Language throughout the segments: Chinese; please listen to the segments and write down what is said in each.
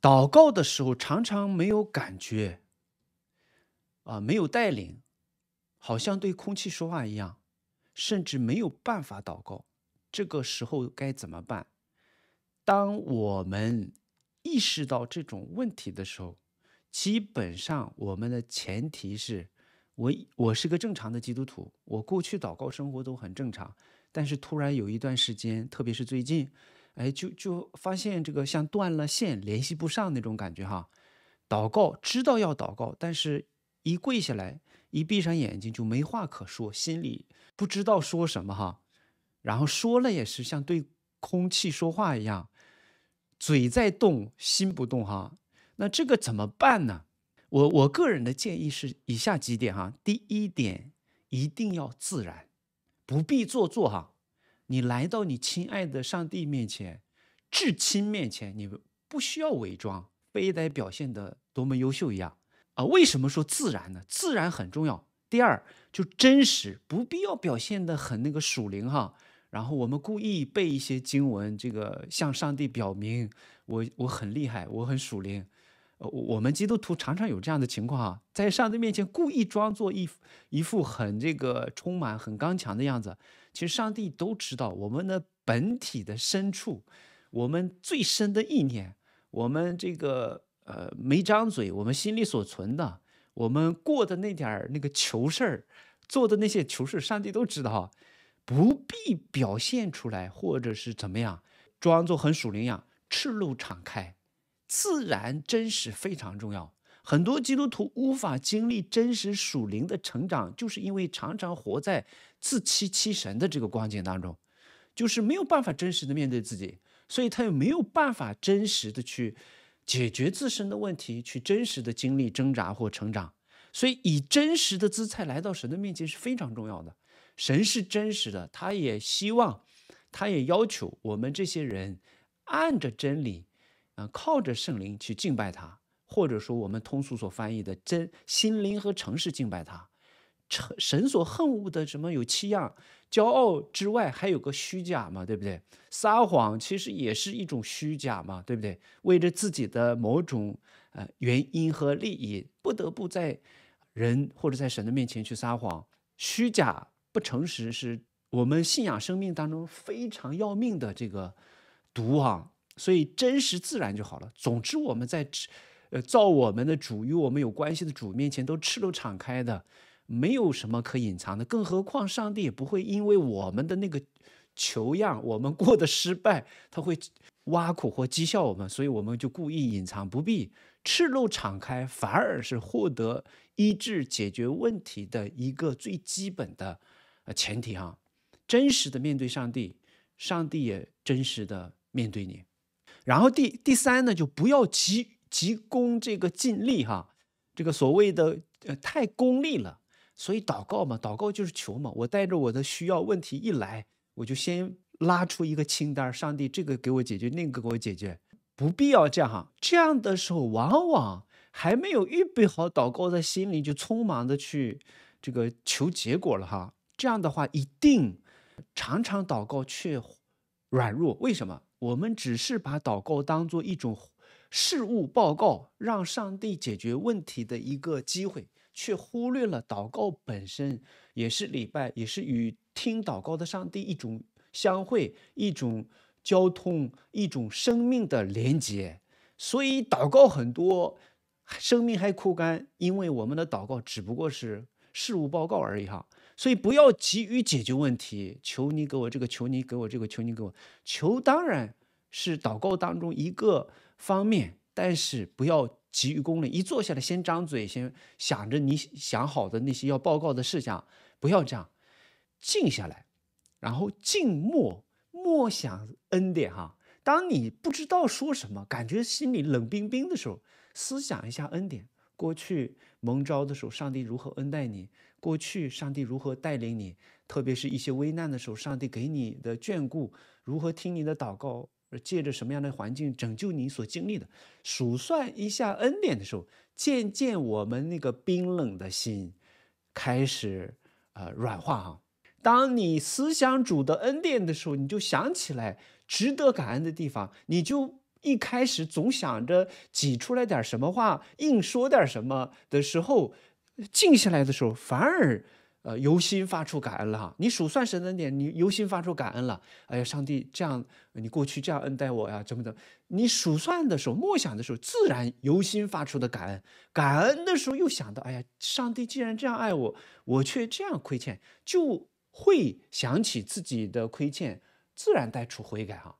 祷告的时候常常没有感觉，啊，没有带领，好像对空气说话一样，甚至没有办法祷告。这个时候该怎么办？当我们意识到这种问题的时候，基本上我们的前提是，我我是个正常的基督徒，我过去祷告生活都很正常，但是突然有一段时间，特别是最近。哎，就就发现这个像断了线，联系不上那种感觉哈。祷告知道要祷告，但是一跪下来，一闭上眼睛就没话可说，心里不知道说什么哈。然后说了也是像对空气说话一样，嘴在动，心不动哈。那这个怎么办呢？我我个人的建议是以下几点哈。第一点，一定要自然，不必做作哈。你来到你亲爱的上帝面前、至亲面前，你不需要伪装，非得表现的多么优秀一样啊？为什么说自然呢？自然很重要。第二，就真实，不必要表现的很那个属灵哈。然后我们故意背一些经文，这个向上帝表明我我很厉害，我很属灵。呃，我们基督徒常常有这样的情况啊，在上帝面前故意装作一一副很这个充满很刚强的样子，其实上帝都知道我们的本体的深处，我们最深的意念，我们这个呃没张嘴，我们心里所存的，我们过的那点儿那个糗事儿，做的那些糗事上帝都知道，不必表现出来，或者是怎么样，装作很属灵样，赤露敞开。自然真实非常重要，很多基督徒无法经历真实属灵的成长，就是因为常常活在自欺欺神的这个光景当中，就是没有办法真实的面对自己，所以他也没有办法真实的去解决自身的问题，去真实的经历挣扎或成长。所以以真实的姿态来到神的面前是非常重要的。神是真实的，他也希望，他也要求我们这些人按着真理。啊，靠着圣灵去敬拜他，或者说我们通俗所翻译的真心灵和诚实敬拜他，神所恨恶的什么有七样，骄傲之外还有个虚假嘛，对不对？撒谎其实也是一种虚假嘛，对不对？为着自己的某种呃原因和利益，不得不在人或者在神的面前去撒谎，虚假不诚实是我们信仰生命当中非常要命的这个毒啊。所以真实自然就好了。总之，我们在呃，造我们的主与我们有关系的主面前都赤裸敞开的，没有什么可隐藏的。更何况，上帝也不会因为我们的那个求样，我们过得失败，他会挖苦或讥笑我们。所以，我们就故意隐藏不必赤裸敞开，反而是获得医治、解决问题的一个最基本的呃前提哈。真实的面对上帝，上帝也真实的面对你。然后第第三呢，就不要急急功这个尽力哈，这个所谓的呃太功利了。所以祷告嘛，祷告就是求嘛。我带着我的需要问题一来，我就先拉出一个清单，上帝这个给我解决，那个给我解决，不必要这样哈。这样的时候，往往还没有预备好祷告在心里，就匆忙的去这个求结果了哈。这样的话，一定常常祷告却。软弱，为什么我们只是把祷告当做一种事物报告，让上帝解决问题的一个机会，却忽略了祷告本身也是礼拜，也是与听祷告的上帝一种相会，一种交通，一种生命的连接。所以，祷告很多，生命还枯干，因为我们的祷告只不过是事物报告而已哈。所以不要急于解决问题，求你给我这个，求你给我这个，求你给我求，当然是祷告当中一个方面，但是不要急于功利。一坐下来，先张嘴，先想着你想好的那些要报告的事项，不要这样，静下来，然后静默默想恩典。哈，当你不知道说什么，感觉心里冷冰冰的时候，思想一下恩典。过去蒙召的时候，上帝如何恩待你？过去上帝如何带领你，特别是一些危难的时候，上帝给你的眷顾，如何听你的祷告，借着什么样的环境拯救你所经历的，数算一下恩典的时候，渐渐我们那个冰冷的心开始呃软化哈。当你思想主的恩典的时候，你就想起来值得感恩的地方，你就一开始总想着挤出来点什么话，硬说点什么的时候。静下来的时候，反而，呃，由心发出感恩了哈。你数算神的点，你由心发出感恩了。哎呀，上帝这样，你过去这样恩待我呀，怎么怎么？你数算的时候，默想的时候，自然由心发出的感恩。感恩的时候，又想到，哎呀，上帝既然这样爱我，我却这样亏欠，就会想起自己的亏欠，自然带出悔改哈。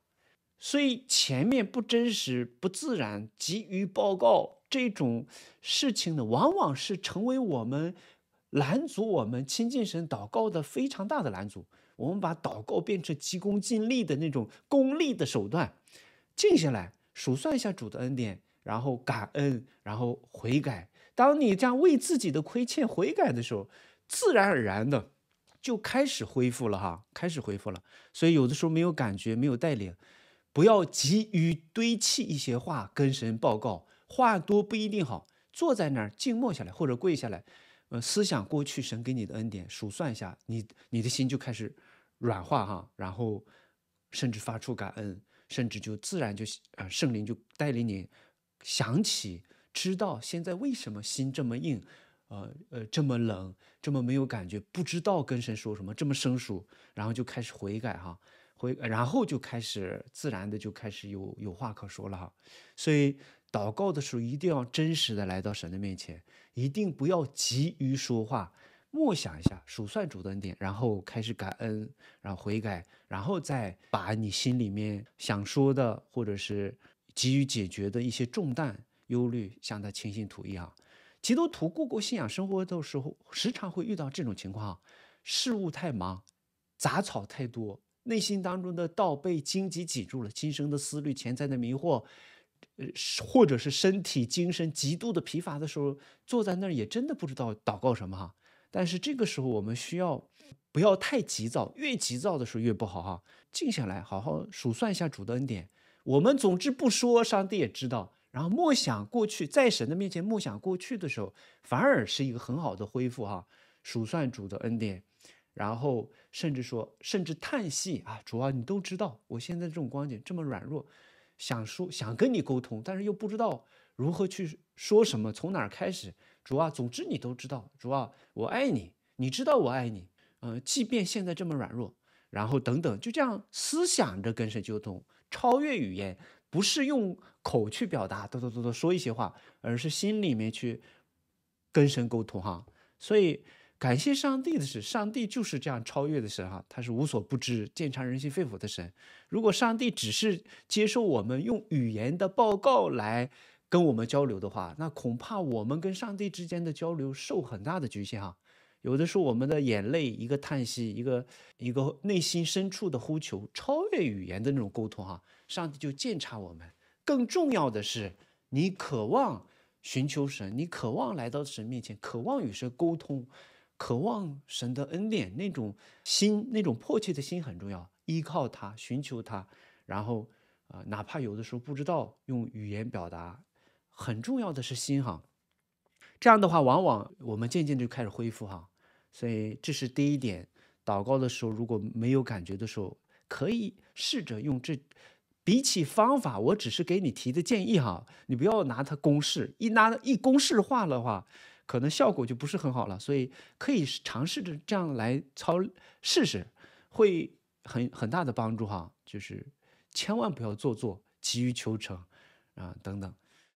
所以前面不真实、不自然、急于报告这种事情呢，往往是成为我们拦阻我们亲近神、祷告的非常大的拦阻。我们把祷告变成急功近利的那种功利的手段。静下来，数算一下主的恩典，然后感恩，然后悔改。当你这样为自己的亏欠悔改的时候，自然而然的就开始恢复了哈，开始恢复了。所以有的时候没有感觉，没有带领。不要急于堆砌一些话跟神报告，话多不一定好。坐在那儿静默下来，或者跪下来，呃，思想过去神给你的恩典，数算一下，你你的心就开始软化哈，然后甚至发出感恩，甚至就自然就啊，圣灵就带领你想起，知道现在为什么心这么硬，呃呃，这么冷，这么没有感觉，不知道跟神说什么，这么生疏，然后就开始悔改哈。回，然后就开始自然的就开始有有话可说了哈，所以祷告的时候一定要真实的来到神的面前，一定不要急于说话，默想一下数算主的恩典，然后开始感恩，然后悔改，然后再把你心里面想说的或者是急于解决的一些重担、忧虑向他倾心吐意哈。基督徒过过信仰生活的时候，时常会遇到这种情况：事物太忙，杂草太多。内心当中的道被荆棘挤住了，今生的思虑、潜在的迷惑，呃，或者是身体、精神极度的疲乏的时候，坐在那儿也真的不知道祷告什么哈。但是这个时候，我们需要不要太急躁，越急躁的时候越不好哈。静下来，好好数算一下主的恩典。我们总之不说，上帝也知道。然后默想过去，在神的面前默想过去的时候，反而是一个很好的恢复哈。数算主的恩典。然后甚至说，甚至叹息啊，主啊，你都知道，我现在这种光景这么软弱，想说想跟你沟通，但是又不知道如何去说什么，从哪儿开始，主啊，总之你都知道，主啊，我爱你，你知道我爱你，嗯，即便现在这么软弱，然后等等，就这样思想着跟神沟通，超越语言，不是用口去表达，哆哆哆哆说一些话，而是心里面去跟神沟通哈，所以。感谢上帝的是，上帝就是这样超越的神哈，他是无所不知、见察人心肺腑的神。如果上帝只是接受我们用语言的报告来跟我们交流的话，那恐怕我们跟上帝之间的交流受很大的局限哈。有的时候，我们的眼泪、一个叹息、一个一个内心深处的呼求，超越语言的那种沟通哈，上帝就鉴察我们。更重要的是，你渴望寻求神，你渴望来到神面前，渴望与神沟通。渴望神的恩典，那种心，那种迫切的心很重要。依靠他，寻求他，然后啊，哪怕有的时候不知道用语言表达，很重要的是心哈。这样的话，往往我们渐渐就开始恢复哈。所以这是第一点。祷告的时候，如果没有感觉的时候，可以试着用这。比起方法，我只是给你提的建议哈。你不要拿它公式，一拿一公式化的话。可能效果就不是很好了，所以可以尝试着这样来操试试，会很很大的帮助哈。就是千万不要做作、急于求成啊等等。